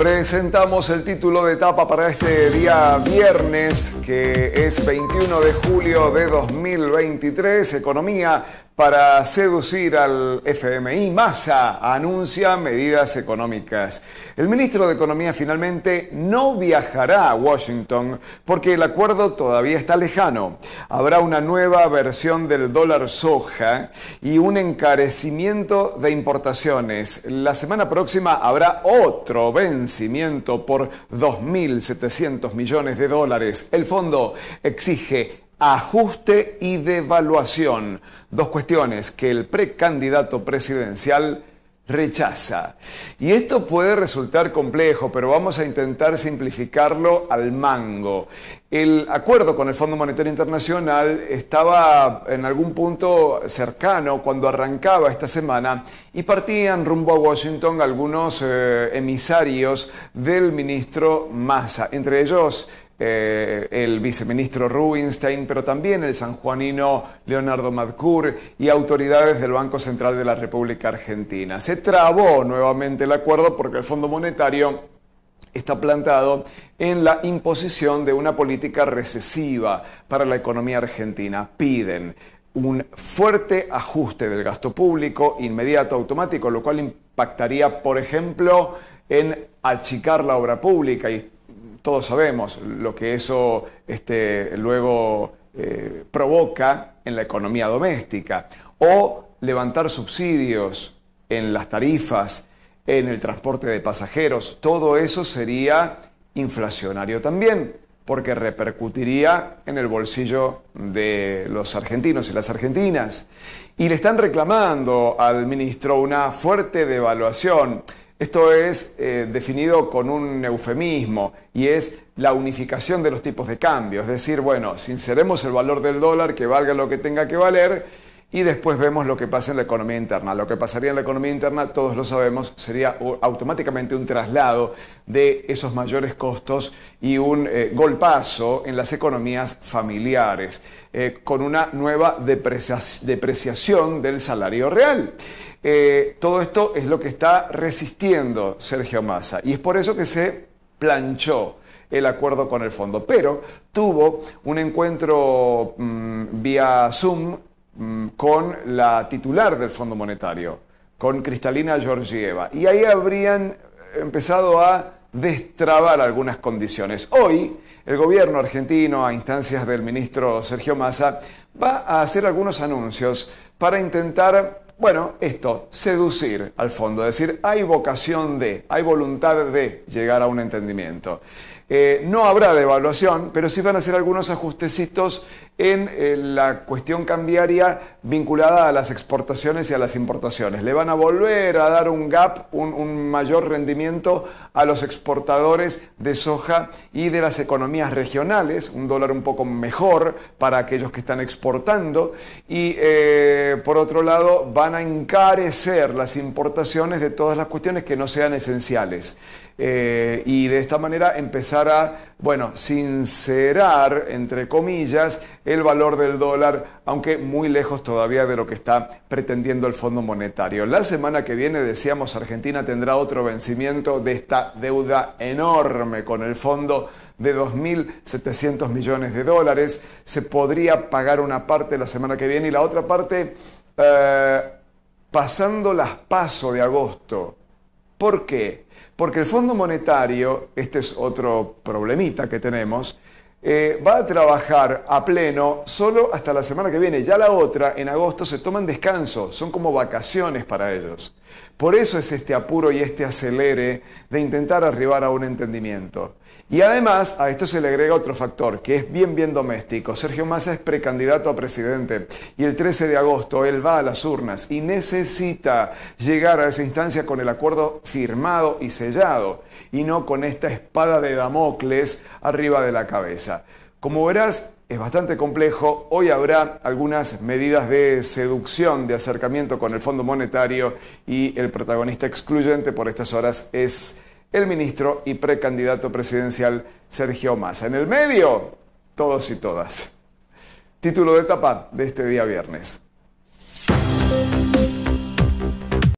Presentamos el título de etapa para este día viernes, que es 21 de julio de 2023. Economía para seducir al FMI. Massa anuncia medidas económicas. El ministro de Economía finalmente no viajará a Washington porque el acuerdo todavía está lejano. Habrá una nueva versión del dólar soja y un encarecimiento de importaciones. La semana próxima habrá otro vencimiento por 2.700 millones de dólares. El fondo exige ajuste y devaluación, dos cuestiones que el precandidato presidencial rechaza. Y esto puede resultar complejo, pero vamos a intentar simplificarlo al mango. El acuerdo con el Fondo Monetario Internacional estaba en algún punto cercano cuando arrancaba esta semana y partían rumbo a Washington algunos eh, emisarios del ministro Massa, entre ellos eh, el viceministro Rubinstein, pero también el sanjuanino Leonardo Madcur y autoridades del Banco Central de la República Argentina. Se trabó nuevamente el acuerdo porque el Fondo Monetario está plantado en la imposición de una política recesiva para la economía argentina. Piden un fuerte ajuste del gasto público inmediato, automático, lo cual impactaría, por ejemplo, en achicar la obra pública y todos sabemos lo que eso este, luego eh, provoca en la economía doméstica. O levantar subsidios en las tarifas, en el transporte de pasajeros, todo eso sería inflacionario también, porque repercutiría en el bolsillo de los argentinos y las argentinas. Y le están reclamando al ministro una fuerte devaluación. Esto es eh, definido con un eufemismo y es la unificación de los tipos de cambio. Es decir, bueno, sinceremos el valor del dólar, que valga lo que tenga que valer, y después vemos lo que pasa en la economía interna. Lo que pasaría en la economía interna, todos lo sabemos, sería automáticamente un traslado de esos mayores costos y un eh, golpazo en las economías familiares, eh, con una nueva depreciación del salario real. Eh, todo esto es lo que está resistiendo Sergio Massa y es por eso que se planchó el acuerdo con el fondo, pero tuvo un encuentro mm, vía Zoom Mm, con la titular del Fondo Monetario, con Cristalina Georgieva. Y ahí habrían empezado a destrabar algunas condiciones. Hoy, el gobierno argentino, a instancias del ministro Sergio Massa, va a hacer algunos anuncios para intentar, bueno, esto, seducir al fondo, es decir, hay vocación de, hay voluntad de llegar a un entendimiento. Eh, no habrá devaluación, pero sí van a hacer algunos ajustecitos en eh, la cuestión cambiaria vinculada a las exportaciones y a las importaciones. Le van a volver a dar un gap, un, mayor rendimiento a los exportadores de soja y de las economías regionales, un dólar un poco mejor para aquellos que están exportando. Y eh, por otro lado, van a encarecer las importaciones de todas las cuestiones que no sean esenciales. Eh, y de esta manera empezar a, bueno, sincerar, entre comillas, el valor del dólar, aunque muy lejos todavía de lo que está pretendiendo el Fondo Monetario. La semana que viene, decíamos, Argentina tendrá otro vencimiento de esta deuda enorme con el Fondo de 2.700 millones de dólares. Se podría pagar una parte la semana que viene y la otra parte eh, pasando las paso de agosto. ¿Por qué? Porque el Fondo Monetario, este es otro problemita que tenemos, eh, va a trabajar a pleno solo hasta la semana que viene. Ya la otra, en agosto, se toman descanso, son como vacaciones para ellos. Por eso es este apuro y este acelere de intentar arribar a un entendimiento. Y además a esto se le agrega otro factor, que es bien, bien doméstico. Sergio Massa es precandidato a presidente y el 13 de agosto él va a las urnas y necesita llegar a esa instancia con el acuerdo firmado y sellado y no con esta espada de Damocles arriba de la cabeza. Como verás, es bastante complejo. Hoy habrá algunas medidas de seducción, de acercamiento con el Fondo Monetario y el protagonista excluyente por estas horas es el ministro y precandidato presidencial Sergio Massa. En el medio, todos y todas. Título de etapa de este día viernes.